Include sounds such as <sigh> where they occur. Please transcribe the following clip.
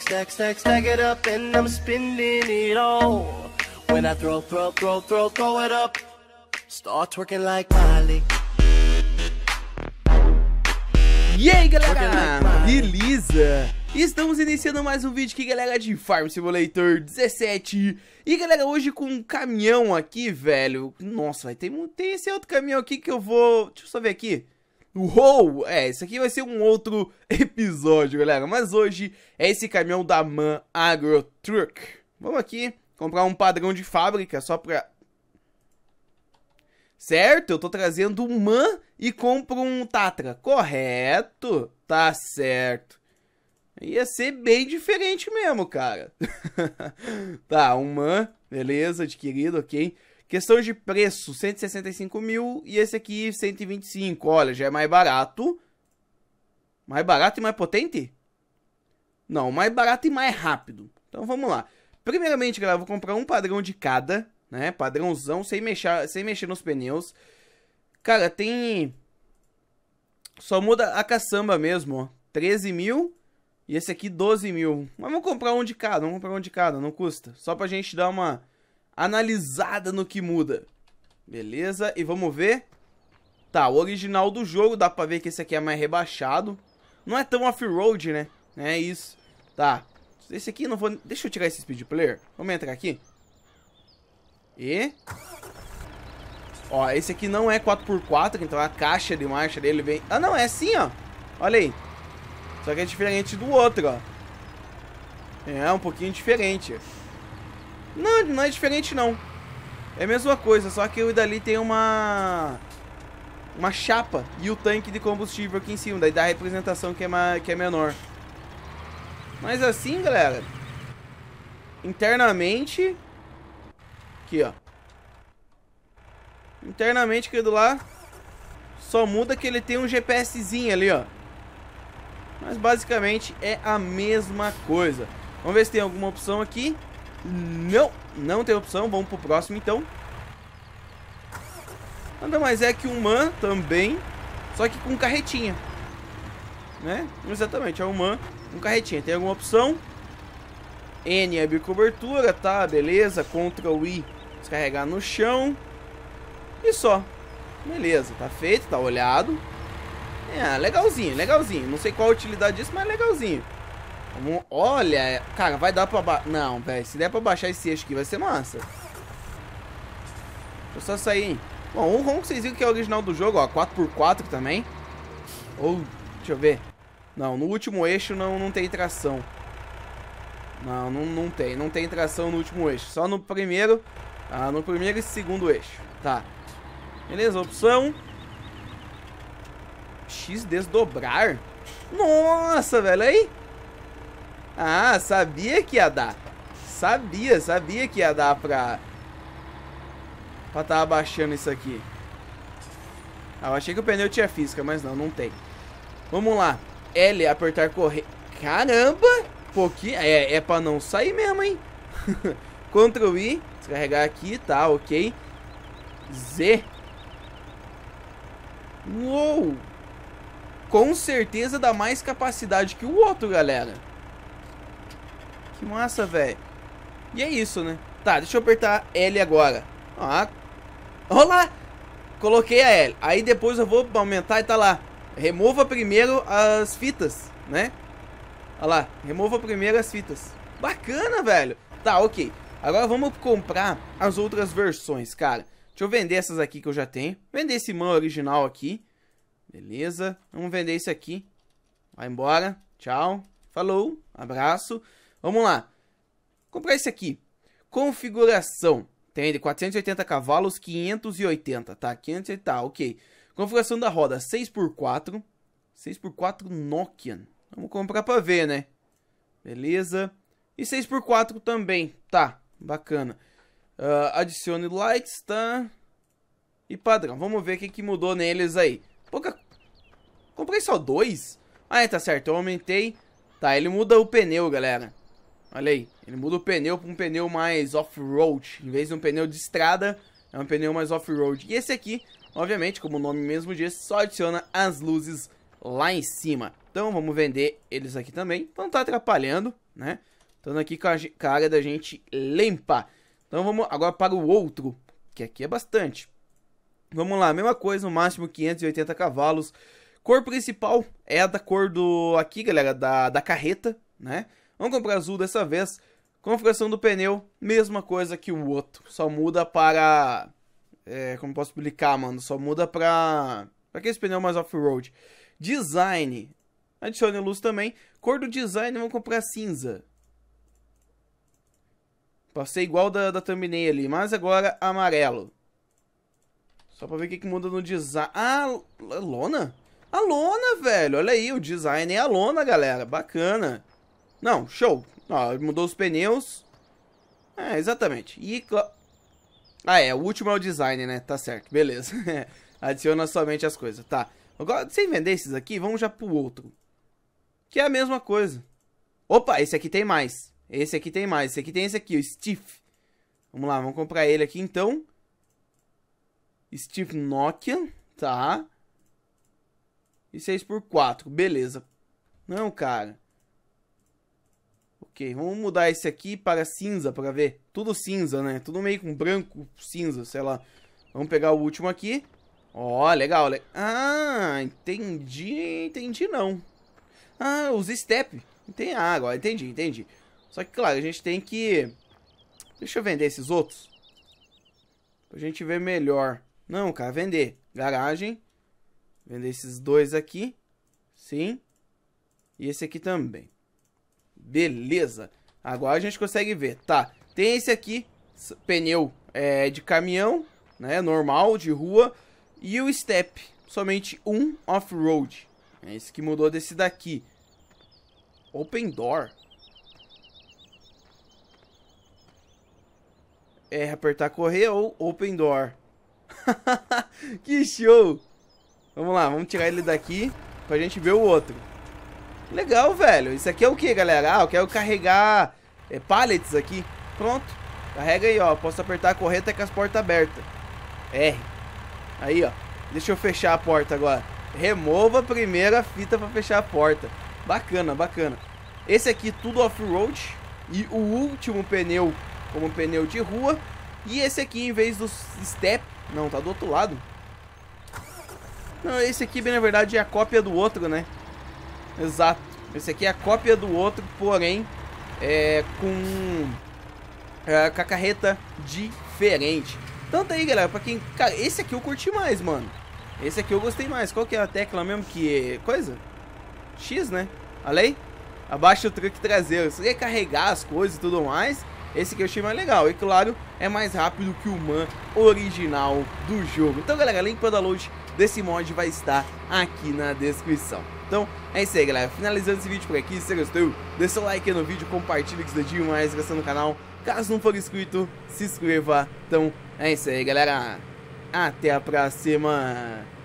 Stack, stack, stack it up and I'm it all. When I throw, throw, throw, throw, throw it up, start twerking like Miley. E aí galera, beleza? Estamos iniciando mais um vídeo aqui galera de Farm Simulator 17 E galera, hoje com um caminhão aqui, velho Nossa, tem, tem esse outro caminhão aqui que eu vou... Deixa eu só ver aqui Uou! É, isso aqui vai ser um outro <laughs> episódio, galera. Mas hoje é esse caminhão da Man Agro Truck. Vamos aqui comprar um padrão de fábrica só pra... Certo? Eu tô trazendo um Man e compro um Tatra. Correto? Tá certo. Ia ser bem diferente mesmo, cara. <laughs> tá, um man, beleza, adquirido, ok. Questão de preço, 165 mil e esse aqui 125. Olha, já é mais barato. Mais barato e mais potente? Não, mais barato e mais rápido. Então vamos lá. Primeiramente, galera, vou comprar um padrão de cada, né? Padrãozão, sem mexer, sem mexer nos pneus. Cara, tem... Só muda a caçamba mesmo, ó. 13 mil e esse aqui 12 mil. Mas vamos comprar um de cada, vamos comprar um de cada, não custa. Só pra gente dar uma analisada no que muda. Beleza, e vamos ver. Tá, o original do jogo, dá pra ver que esse aqui é mais rebaixado. Não é tão off-road, né? É isso. Tá, esse aqui não vou... Deixa eu tirar esse speed player. Vamos entrar aqui. E... Ó, esse aqui não é 4x4, então a caixa de marcha dele vem... Ah, não, é assim, ó. Olha aí. Só que é diferente do outro, ó. É, um pouquinho diferente. Não, não é diferente, não. É a mesma coisa, só que o dali tem uma... Uma chapa e o tanque de combustível aqui em cima. Daí dá a representação que é, ma... que é menor. Mas assim, galera... Internamente... Aqui, ó. Internamente, querido lá... Só muda que ele tem um GPSzinho ali, ó. Mas basicamente é a mesma coisa. Vamos ver se tem alguma opção aqui. Não, não tem opção. Vamos pro próximo então. Nada mais é que um man também, só que com carretinha. Né? Exatamente, é um man com carretinha. Tem alguma opção? N é cobertura, tá, beleza. Ctrl I descarregar no chão. E só. Beleza, tá feito, tá olhado. É, legalzinho, legalzinho. Não sei qual a utilidade disso, mas legalzinho. Vamos... Olha, cara, vai dar pra... Ba... Não, velho, se der pra baixar esse eixo aqui, vai ser massa. Deixa eu só sair. Bom, o que vocês viram que é o original do jogo, ó. 4x4 também. Ou, deixa eu ver. Não, no último eixo não, não tem tração. Não, não, não tem. Não tem tração no último eixo. Só no primeiro, ah, no primeiro e segundo eixo. Tá. Beleza, opção. X desdobrar. Nossa, velho, aí... Ah, sabia que ia dar. Sabia, sabia que ia dar pra... Pra tá abaixando isso aqui. Ah, eu achei que o pneu tinha física, mas não, não tem. Vamos lá. L, apertar correr. Caramba! porque É, é pra não sair mesmo, hein? <laughs> Ctrl I, descarregar aqui, tá, ok. Z. Uou! com certeza dá mais capacidade que o outro, galera. Que massa, velho. E é isso, né? Tá, deixa eu apertar L agora. Ah, olá! Coloquei a L. Aí depois eu vou aumentar e tá lá. Remova primeiro as fitas, né? Olha lá, remova primeiro as fitas. Bacana, velho. Tá, ok. Agora vamos comprar as outras versões, cara. Deixa eu vender essas aqui que eu já tenho. Vender esse man original aqui. Beleza? Vamos vender isso aqui. Vai embora. Tchau. Falou. Abraço. Vamos lá. Comprar esse aqui. Configuração. Tem de 480 cavalos, 580, tá? 580, tá, ok. Configuração da roda, 6x4. 6x4 Nokia. Vamos comprar pra ver, né? Beleza. E 6x4 também, tá? Bacana. Uh, adicione lights, tá? E padrão, vamos ver o que, que mudou neles aí. Pouca... Comprei só dois? Ah, é, tá certo, eu aumentei. Tá, ele muda o pneu, galera. Olha aí, ele muda o pneu pra um pneu mais off-road. Em vez de um pneu de estrada, é um pneu mais off-road. E esse aqui, obviamente, como o nome mesmo diz, só adiciona as luzes lá em cima. Então vamos vender eles aqui também, pra não tá atrapalhando, né? Estando aqui com a, com a área da gente limpa. Então vamos agora para o outro, que aqui é bastante. Vamos lá, mesma coisa, no máximo 580 cavalos. Cor principal é a da cor do aqui, galera, da, da carreta, né? Vamos comprar azul dessa vez. Configuração do pneu, mesma coisa que o outro, só muda para é, como posso explicar, mano, só muda para para que esse pneu mais off-road. Design, adicione luz também. Cor do design, vamos comprar cinza. Passei igual da, da thumbnail ali, mas agora amarelo. Só pra ver o que, que muda no design. Ah, é lona? A lona, velho. Olha aí, o design é a lona, galera. Bacana. Não, show. Ó, mudou os pneus. É, exatamente. E... Ah, é. O último é o design, né? Tá certo. Beleza. <laughs> Adiciona somente as coisas. Tá. Agora, sem vender esses aqui, vamos já pro outro. Que é a mesma coisa. Opa, esse aqui tem mais. Esse aqui tem mais. Esse aqui tem esse aqui, o Steve. Vamos lá, vamos comprar ele aqui então. Steve Nokia, tá? E 6 por 4, beleza. Não, cara. Ok, vamos mudar esse aqui para cinza para ver. Tudo cinza, né? Tudo meio com branco, cinza, sei lá. Vamos pegar o último aqui. Ó, oh, legal, Ah, entendi, entendi não. Ah, os step. tem água, entendi, entendi. Só que, claro, a gente tem que... Deixa eu vender esses outros. Pra gente ver melhor. Não, cara, vender. Garagem. Vender esses dois aqui. Sim. E esse aqui também. Beleza. Agora a gente consegue ver. Tá, tem esse aqui, pneu é, de caminhão, né, normal, de rua. E o step, somente um off-road. É esse que mudou desse daqui. Open door. É apertar correr ou open door. <laughs> que show! Vamos lá, vamos tirar ele daqui pra gente ver o outro. Legal, velho. Isso aqui é o que, galera? Ah, eu quero carregar é, pallets aqui. Pronto. Carrega aí, ó. Posso apertar a correta com as portas abertas. R. Aí, ó. Deixa eu fechar a porta agora. Remova a primeira fita pra fechar a porta. Bacana, bacana. Esse aqui tudo off-road. E o último pneu como pneu de rua. E esse aqui, em vez dos step, não, tá do outro lado. Não, esse aqui, bem na verdade, é a cópia do outro, né? Exato. Esse aqui é a cópia do outro, porém, é com, é, com a carreta diferente. Tanto tá aí, galera, pra quem... Cara, esse aqui eu curti mais, mano. Esse aqui eu gostei mais. Qual que é a tecla mesmo que... É coisa? X, né? Olha aí. Abaixa o truque traseiro. Se você quer carregar as coisas e tudo mais, esse que eu achei mais legal. E claro, é mais rápido que o Man original do jogo. Então, galera, link para o download desse mod vai estar aqui na descrição. Então, é isso aí, galera. Finalizando esse vídeo por aqui. Se você gostou, deixa seu like no vídeo, compartilha que isso mais demais, inscrição no canal. Caso não for inscrito, se inscreva. Então, é isso aí, galera. Até a próxima.